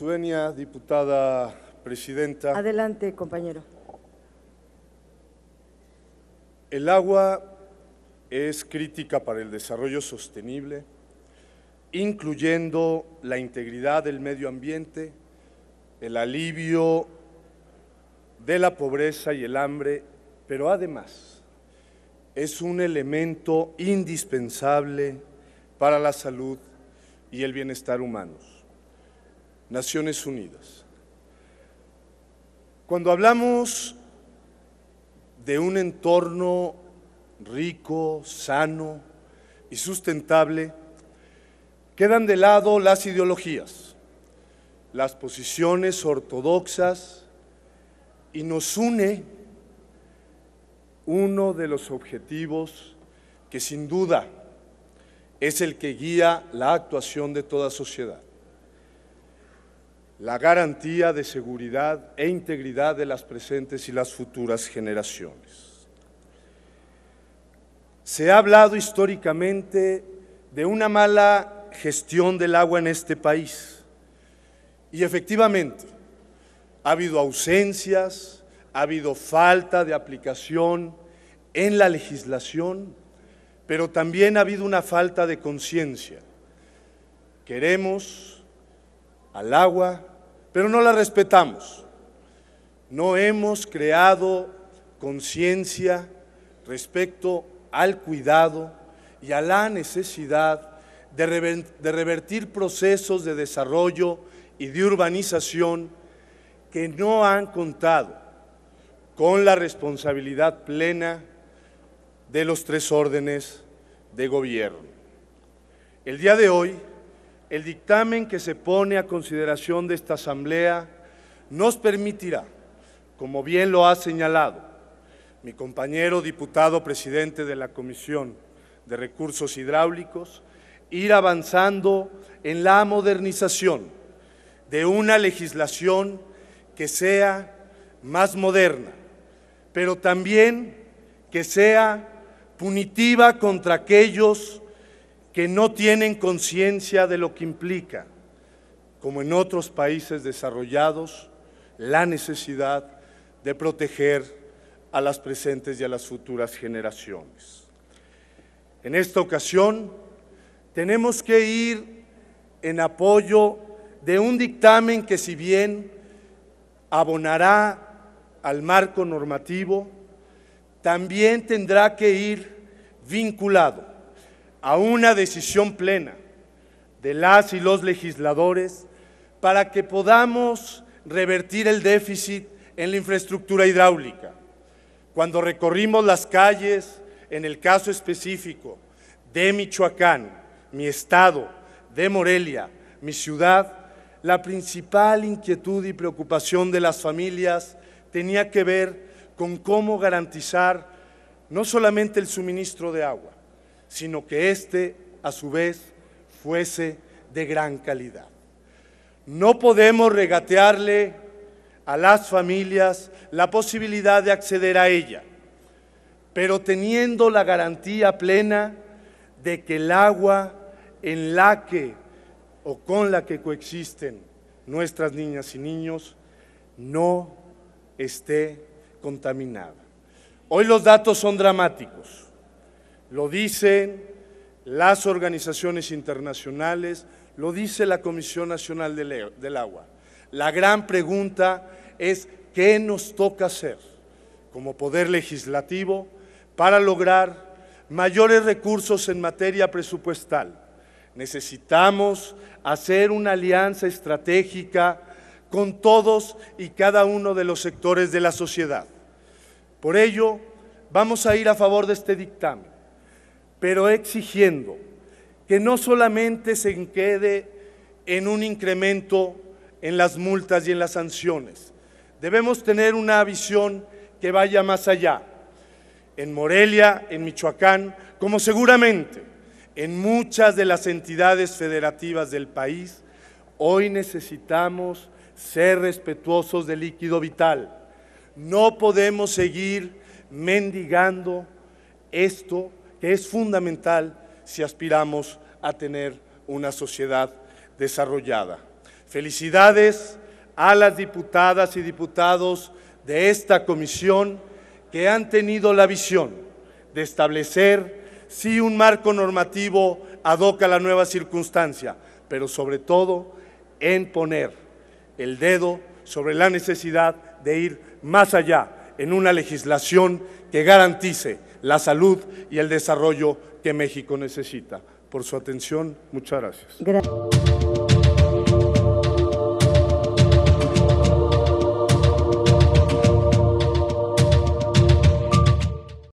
venia, diputada presidenta. Adelante, compañero. El agua es crítica para el desarrollo sostenible, incluyendo la integridad del medio ambiente, el alivio de la pobreza y el hambre, pero además es un elemento indispensable para la salud y el bienestar humanos. Naciones Unidas. Cuando hablamos de un entorno rico, sano y sustentable, quedan de lado las ideologías, las posiciones ortodoxas y nos une uno de los objetivos que sin duda es el que guía la actuación de toda sociedad, la garantía de seguridad e integridad de las presentes y las futuras generaciones. Se ha hablado históricamente de una mala gestión del agua en este país y efectivamente ha habido ausencias, ha habido falta de aplicación en la legislación, pero también ha habido una falta de conciencia. Queremos al agua, pero no la respetamos. No hemos creado conciencia respecto al cuidado y a la necesidad de, revertir procesos de desarrollo y de urbanización que no han contado con la responsabilidad plena de los tres órdenes de gobierno. El día de hoy el dictamen que se pone a consideración de esta Asamblea nos permitirá, como bien lo ha señalado mi compañero diputado presidente de la Comisión de Recursos Hidráulicos, ir avanzando en la modernización de una legislación que sea más moderna, pero también que sea punitiva contra aquellos que no tienen conciencia de lo que implica, como en otros países desarrollados, la necesidad de proteger a las presentes y a las futuras generaciones. En esta ocasión, tenemos que ir en apoyo de un dictamen que si bien abonará al marco normativo, también tendrá que ir vinculado a una decisión plena de las y los legisladores para que podamos revertir el déficit en la infraestructura hidráulica. Cuando recorrimos las calles, en el caso específico de Michoacán, mi estado, de Morelia, mi ciudad, la principal inquietud y preocupación de las familias tenía que ver con cómo garantizar no solamente el suministro de agua, sino que éste, a su vez, fuese de gran calidad. No podemos regatearle a las familias la posibilidad de acceder a ella, pero teniendo la garantía plena de que el agua en la que o con la que coexisten nuestras niñas y niños no esté contaminada. Hoy los datos son dramáticos lo dicen las organizaciones internacionales, lo dice la Comisión Nacional e-, del, Agua. La gran pregunta es qué nos toca hacer como poder legislativo para lograr mayores recursos en materia presupuestal. Necesitamos hacer una alianza estratégica con todos y cada uno de los sectores de la sociedad. Por ello, vamos a ir a favor de este dictamen pero exigiendo que no solamente se quede en un incremento en las multas y en las sanciones. Debemos tener una visión que vaya más allá. En Morelia, en Michoacán, como seguramente en muchas de las entidades federativas del país, hoy necesitamos ser respetuosos del líquido vital. No podemos seguir mendigando esto que es fundamental si aspiramos a tener una sociedad desarrollada. Felicidades a las diputadas y diputados de esta comisión que han tenido la visión de establecer si un marco normativo adoca la nueva circunstancia, pero sobre todo en poner el dedo sobre la necesidad de ir más allá en una legislación que garantice la salud y el desarrollo que México necesita. Por su atención, muchas gracias.